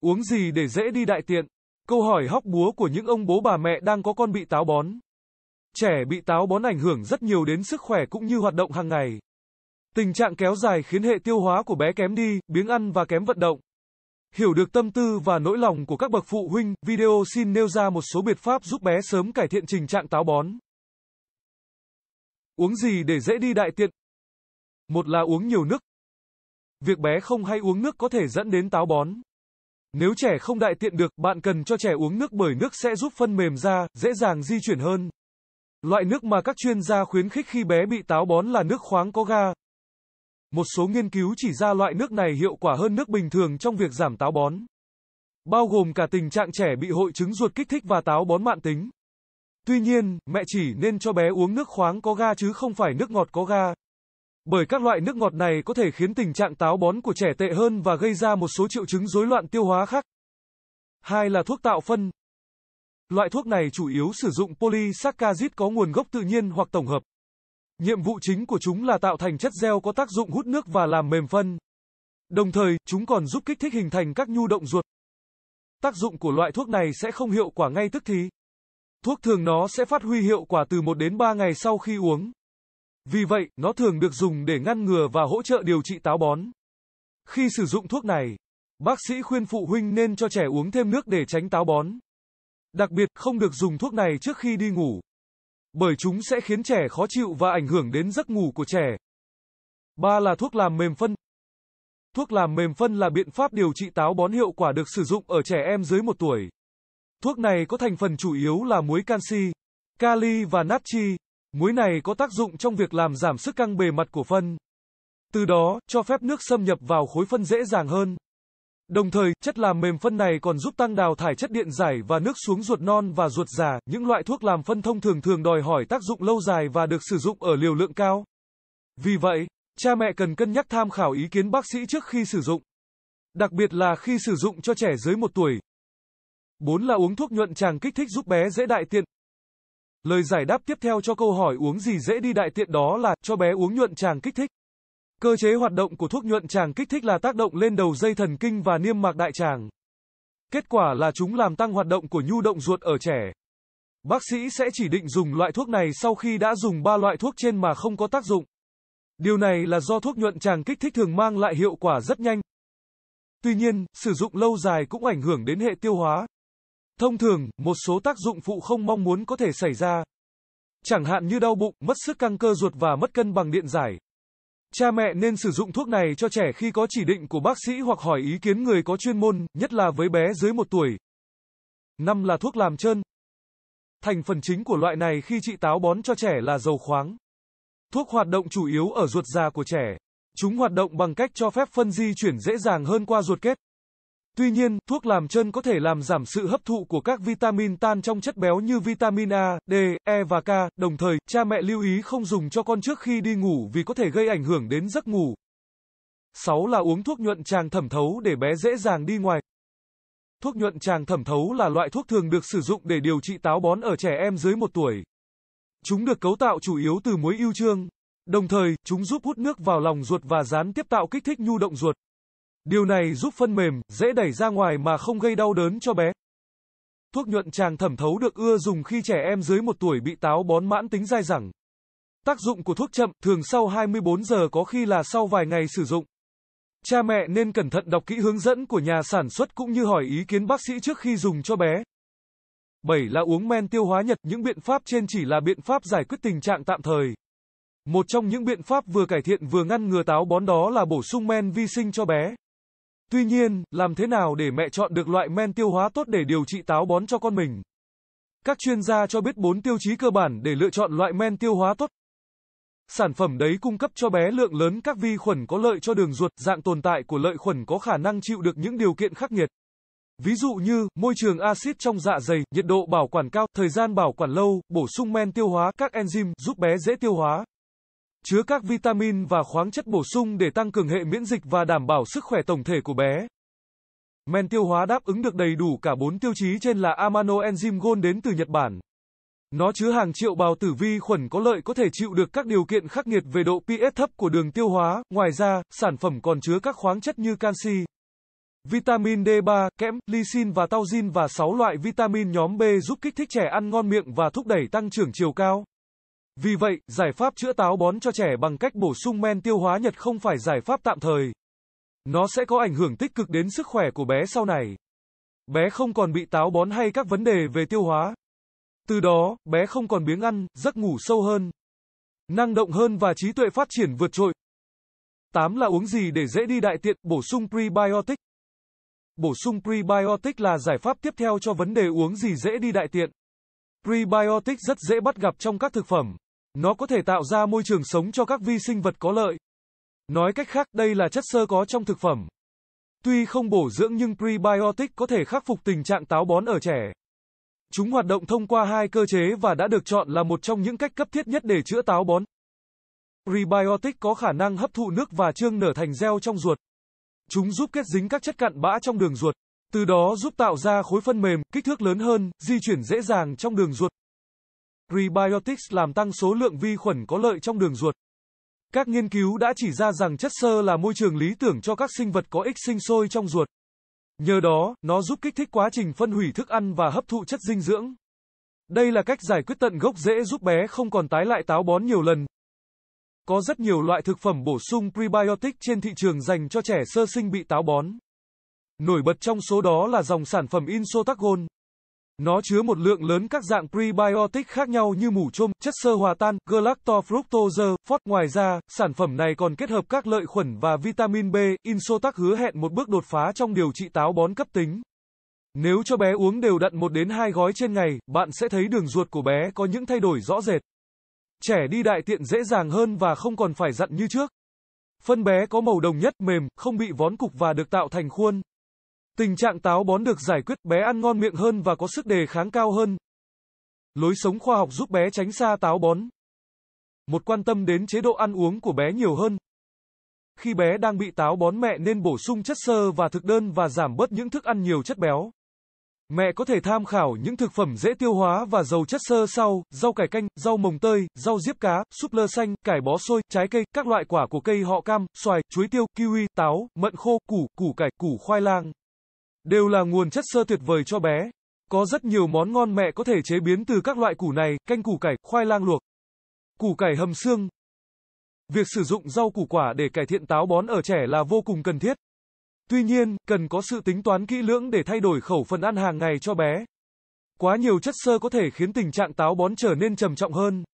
Uống gì để dễ đi đại tiện? Câu hỏi hóc búa của những ông bố bà mẹ đang có con bị táo bón. Trẻ bị táo bón ảnh hưởng rất nhiều đến sức khỏe cũng như hoạt động hàng ngày. Tình trạng kéo dài khiến hệ tiêu hóa của bé kém đi, biếng ăn và kém vận động. Hiểu được tâm tư và nỗi lòng của các bậc phụ huynh, video xin nêu ra một số biện pháp giúp bé sớm cải thiện tình trạng táo bón. Uống gì để dễ đi đại tiện? Một là uống nhiều nước. Việc bé không hay uống nước có thể dẫn đến táo bón. Nếu trẻ không đại tiện được, bạn cần cho trẻ uống nước bởi nước sẽ giúp phân mềm ra, dễ dàng di chuyển hơn. Loại nước mà các chuyên gia khuyến khích khi bé bị táo bón là nước khoáng có ga. Một số nghiên cứu chỉ ra loại nước này hiệu quả hơn nước bình thường trong việc giảm táo bón. Bao gồm cả tình trạng trẻ bị hội chứng ruột kích thích và táo bón mạn tính. Tuy nhiên, mẹ chỉ nên cho bé uống nước khoáng có ga chứ không phải nước ngọt có ga. Bởi các loại nước ngọt này có thể khiến tình trạng táo bón của trẻ tệ hơn và gây ra một số triệu chứng rối loạn tiêu hóa khác. Hai là thuốc tạo phân. Loại thuốc này chủ yếu sử dụng polysaccharide có nguồn gốc tự nhiên hoặc tổng hợp. Nhiệm vụ chính của chúng là tạo thành chất gel có tác dụng hút nước và làm mềm phân. Đồng thời, chúng còn giúp kích thích hình thành các nhu động ruột. Tác dụng của loại thuốc này sẽ không hiệu quả ngay tức thì thuốc thường nó sẽ phát huy hiệu quả từ 1 đến 3 ngày sau khi uống. Vì vậy, nó thường được dùng để ngăn ngừa và hỗ trợ điều trị táo bón. Khi sử dụng thuốc này, bác sĩ khuyên phụ huynh nên cho trẻ uống thêm nước để tránh táo bón. Đặc biệt, không được dùng thuốc này trước khi đi ngủ, bởi chúng sẽ khiến trẻ khó chịu và ảnh hưởng đến giấc ngủ của trẻ. Ba là thuốc làm mềm phân. Thuốc làm mềm phân là biện pháp điều trị táo bón hiệu quả được sử dụng ở trẻ em dưới 1 tuổi. Thuốc này có thành phần chủ yếu là muối canxi, kali và natri. Muối này có tác dụng trong việc làm giảm sức căng bề mặt của phân. Từ đó, cho phép nước xâm nhập vào khối phân dễ dàng hơn. Đồng thời, chất làm mềm phân này còn giúp tăng đào thải chất điện giải và nước xuống ruột non và ruột già. Những loại thuốc làm phân thông thường thường đòi hỏi tác dụng lâu dài và được sử dụng ở liều lượng cao. Vì vậy, cha mẹ cần cân nhắc tham khảo ý kiến bác sĩ trước khi sử dụng. Đặc biệt là khi sử dụng cho trẻ dưới một tuổi. 4 là uống thuốc nhuận tràng kích thích giúp bé dễ đại tiện. Lời giải đáp tiếp theo cho câu hỏi uống gì dễ đi đại tiện đó là cho bé uống nhuận tràng kích thích. Cơ chế hoạt động của thuốc nhuận tràng kích thích là tác động lên đầu dây thần kinh và niêm mạc đại tràng. Kết quả là chúng làm tăng hoạt động của nhu động ruột ở trẻ. Bác sĩ sẽ chỉ định dùng loại thuốc này sau khi đã dùng 3 loại thuốc trên mà không có tác dụng. Điều này là do thuốc nhuận tràng kích thích thường mang lại hiệu quả rất nhanh. Tuy nhiên, sử dụng lâu dài cũng ảnh hưởng đến hệ tiêu hóa. Thông thường, một số tác dụng phụ không mong muốn có thể xảy ra. Chẳng hạn như đau bụng, mất sức căng cơ ruột và mất cân bằng điện giải. Cha mẹ nên sử dụng thuốc này cho trẻ khi có chỉ định của bác sĩ hoặc hỏi ý kiến người có chuyên môn, nhất là với bé dưới 1 tuổi. 5 là thuốc làm trơn. Thành phần chính của loại này khi trị táo bón cho trẻ là dầu khoáng. Thuốc hoạt động chủ yếu ở ruột già của trẻ. Chúng hoạt động bằng cách cho phép phân di chuyển dễ dàng hơn qua ruột kết. Tuy nhiên, thuốc làm chân có thể làm giảm sự hấp thụ của các vitamin tan trong chất béo như vitamin A, D, E và K. Đồng thời, cha mẹ lưu ý không dùng cho con trước khi đi ngủ vì có thể gây ảnh hưởng đến giấc ngủ. 6 là uống thuốc nhuận tràng thẩm thấu để bé dễ dàng đi ngoài. Thuốc nhuận tràng thẩm thấu là loại thuốc thường được sử dụng để điều trị táo bón ở trẻ em dưới 1 tuổi. Chúng được cấu tạo chủ yếu từ muối ưu trương Đồng thời, chúng giúp hút nước vào lòng ruột và gián tiếp tạo kích thích nhu động ruột. Điều này giúp phân mềm, dễ đẩy ra ngoài mà không gây đau đớn cho bé. Thuốc nhuận tràng thẩm thấu được ưa dùng khi trẻ em dưới 1 tuổi bị táo bón mãn tính dai dẳng. Tác dụng của thuốc chậm, thường sau 24 giờ có khi là sau vài ngày sử dụng. Cha mẹ nên cẩn thận đọc kỹ hướng dẫn của nhà sản xuất cũng như hỏi ý kiến bác sĩ trước khi dùng cho bé. 7 là uống men tiêu hóa nhật, những biện pháp trên chỉ là biện pháp giải quyết tình trạng tạm thời. Một trong những biện pháp vừa cải thiện vừa ngăn ngừa táo bón đó là bổ sung men vi sinh cho bé. Tuy nhiên, làm thế nào để mẹ chọn được loại men tiêu hóa tốt để điều trị táo bón cho con mình? Các chuyên gia cho biết 4 tiêu chí cơ bản để lựa chọn loại men tiêu hóa tốt. Sản phẩm đấy cung cấp cho bé lượng lớn các vi khuẩn có lợi cho đường ruột, dạng tồn tại của lợi khuẩn có khả năng chịu được những điều kiện khắc nghiệt. Ví dụ như, môi trường axit trong dạ dày, nhiệt độ bảo quản cao, thời gian bảo quản lâu, bổ sung men tiêu hóa, các enzyme giúp bé dễ tiêu hóa chứa các vitamin và khoáng chất bổ sung để tăng cường hệ miễn dịch và đảm bảo sức khỏe tổng thể của bé. Men tiêu hóa đáp ứng được đầy đủ cả 4 tiêu chí trên là amano enzyme Gold đến từ Nhật Bản. Nó chứa hàng triệu bào tử vi khuẩn có lợi có thể chịu được các điều kiện khắc nghiệt về độ pH thấp của đường tiêu hóa, ngoài ra, sản phẩm còn chứa các khoáng chất như canxi, vitamin D3, kẽm, lysin và taurin và 6 loại vitamin nhóm B giúp kích thích trẻ ăn ngon miệng và thúc đẩy tăng trưởng chiều cao. Vì vậy, giải pháp chữa táo bón cho trẻ bằng cách bổ sung men tiêu hóa nhật không phải giải pháp tạm thời. Nó sẽ có ảnh hưởng tích cực đến sức khỏe của bé sau này. Bé không còn bị táo bón hay các vấn đề về tiêu hóa. Từ đó, bé không còn biếng ăn, giấc ngủ sâu hơn, năng động hơn và trí tuệ phát triển vượt trội. 8 là uống gì để dễ đi đại tiện, bổ sung prebiotic. Bổ sung prebiotic là giải pháp tiếp theo cho vấn đề uống gì dễ đi đại tiện. Prebiotic rất dễ bắt gặp trong các thực phẩm, nó có thể tạo ra môi trường sống cho các vi sinh vật có lợi. Nói cách khác, đây là chất xơ có trong thực phẩm. Tuy không bổ dưỡng nhưng prebiotic có thể khắc phục tình trạng táo bón ở trẻ. Chúng hoạt động thông qua hai cơ chế và đã được chọn là một trong những cách cấp thiết nhất để chữa táo bón. Prebiotic có khả năng hấp thụ nước và trương nở thành gel trong ruột. Chúng giúp kết dính các chất cặn bã trong đường ruột, từ đó giúp tạo ra khối phân mềm, kích thước lớn hơn, di chuyển dễ dàng trong đường ruột. Prebiotics làm tăng số lượng vi khuẩn có lợi trong đường ruột. Các nghiên cứu đã chỉ ra rằng chất xơ là môi trường lý tưởng cho các sinh vật có ích sinh sôi trong ruột. Nhờ đó, nó giúp kích thích quá trình phân hủy thức ăn và hấp thụ chất dinh dưỡng. Đây là cách giải quyết tận gốc dễ giúp bé không còn tái lại táo bón nhiều lần. Có rất nhiều loại thực phẩm bổ sung prebiotic trên thị trường dành cho trẻ sơ sinh bị táo bón. Nổi bật trong số đó là dòng sản phẩm Insotagol. Nó chứa một lượng lớn các dạng prebiotic khác nhau như mủ chôm, chất sơ hòa tan, galactofructose, phốt. Ngoài ra, sản phẩm này còn kết hợp các lợi khuẩn và vitamin B, Insotac hứa hẹn một bước đột phá trong điều trị táo bón cấp tính. Nếu cho bé uống đều đặn 1 đến 2 gói trên ngày, bạn sẽ thấy đường ruột của bé có những thay đổi rõ rệt. Trẻ đi đại tiện dễ dàng hơn và không còn phải dặn như trước. Phân bé có màu đồng nhất mềm, không bị vón cục và được tạo thành khuôn. Tình trạng táo bón được giải quyết, bé ăn ngon miệng hơn và có sức đề kháng cao hơn. Lối sống khoa học giúp bé tránh xa táo bón. Một quan tâm đến chế độ ăn uống của bé nhiều hơn. Khi bé đang bị táo bón mẹ nên bổ sung chất xơ và thực đơn và giảm bớt những thức ăn nhiều chất béo. Mẹ có thể tham khảo những thực phẩm dễ tiêu hóa và giàu chất xơ sau, rau cải canh, rau mồng tơi, rau diếp cá, súp lơ xanh, cải bó xôi, trái cây, các loại quả của cây họ cam, xoài, chuối tiêu, kiwi, táo, mận khô, củ, củ cải, củ khoai lang đều là nguồn chất sơ tuyệt vời cho bé. Có rất nhiều món ngon mẹ có thể chế biến từ các loại củ này, canh củ cải, khoai lang luộc, củ cải hầm xương. Việc sử dụng rau củ quả để cải thiện táo bón ở trẻ là vô cùng cần thiết. Tuy nhiên, cần có sự tính toán kỹ lưỡng để thay đổi khẩu phần ăn hàng ngày cho bé. Quá nhiều chất xơ có thể khiến tình trạng táo bón trở nên trầm trọng hơn.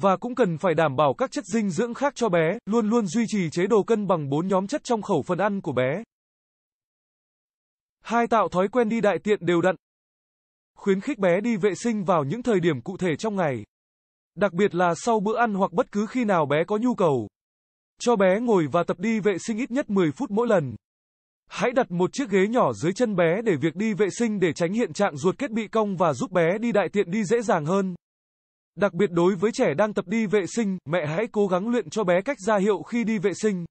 Và cũng cần phải đảm bảo các chất dinh dưỡng khác cho bé, luôn luôn duy trì chế độ cân bằng 4 nhóm chất trong khẩu phần ăn của bé. Hai tạo thói quen đi đại tiện đều đặn. Khuyến khích bé đi vệ sinh vào những thời điểm cụ thể trong ngày. Đặc biệt là sau bữa ăn hoặc bất cứ khi nào bé có nhu cầu. Cho bé ngồi và tập đi vệ sinh ít nhất 10 phút mỗi lần. Hãy đặt một chiếc ghế nhỏ dưới chân bé để việc đi vệ sinh để tránh hiện trạng ruột kết bị cong và giúp bé đi đại tiện đi dễ dàng hơn. Đặc biệt đối với trẻ đang tập đi vệ sinh, mẹ hãy cố gắng luyện cho bé cách ra hiệu khi đi vệ sinh.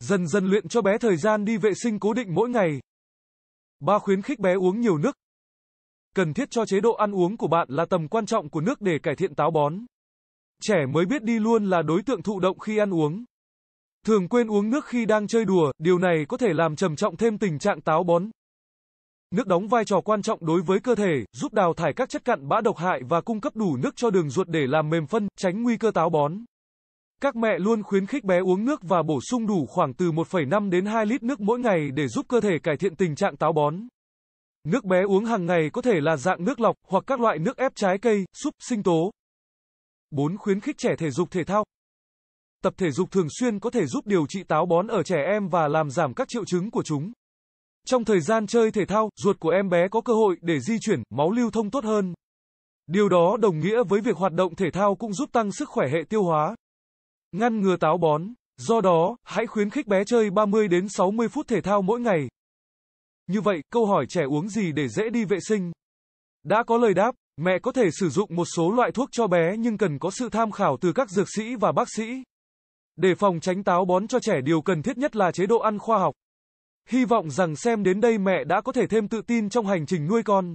Dần dần luyện cho bé thời gian đi vệ sinh cố định mỗi ngày. Ba Khuyến khích bé uống nhiều nước. Cần thiết cho chế độ ăn uống của bạn là tầm quan trọng của nước để cải thiện táo bón. Trẻ mới biết đi luôn là đối tượng thụ động khi ăn uống. Thường quên uống nước khi đang chơi đùa, điều này có thể làm trầm trọng thêm tình trạng táo bón. Nước đóng vai trò quan trọng đối với cơ thể, giúp đào thải các chất cặn bã độc hại và cung cấp đủ nước cho đường ruột để làm mềm phân, tránh nguy cơ táo bón. Các mẹ luôn khuyến khích bé uống nước và bổ sung đủ khoảng từ 1,5 đến 2 lít nước mỗi ngày để giúp cơ thể cải thiện tình trạng táo bón. Nước bé uống hàng ngày có thể là dạng nước lọc hoặc các loại nước ép trái cây, súp, sinh tố. 4. Khuyến khích trẻ thể dục thể thao. Tập thể dục thường xuyên có thể giúp điều trị táo bón ở trẻ em và làm giảm các triệu chứng của chúng. Trong thời gian chơi thể thao, ruột của em bé có cơ hội để di chuyển, máu lưu thông tốt hơn. Điều đó đồng nghĩa với việc hoạt động thể thao cũng giúp tăng sức khỏe hệ tiêu hóa ngăn ngừa táo bón. Do đó, hãy khuyến khích bé chơi 30 đến 60 phút thể thao mỗi ngày. Như vậy, câu hỏi trẻ uống gì để dễ đi vệ sinh? Đã có lời đáp, mẹ có thể sử dụng một số loại thuốc cho bé nhưng cần có sự tham khảo từ các dược sĩ và bác sĩ. Để phòng tránh táo bón cho trẻ điều cần thiết nhất là chế độ ăn khoa học. Hy vọng rằng xem đến đây mẹ đã có thể thêm tự tin trong hành trình nuôi con.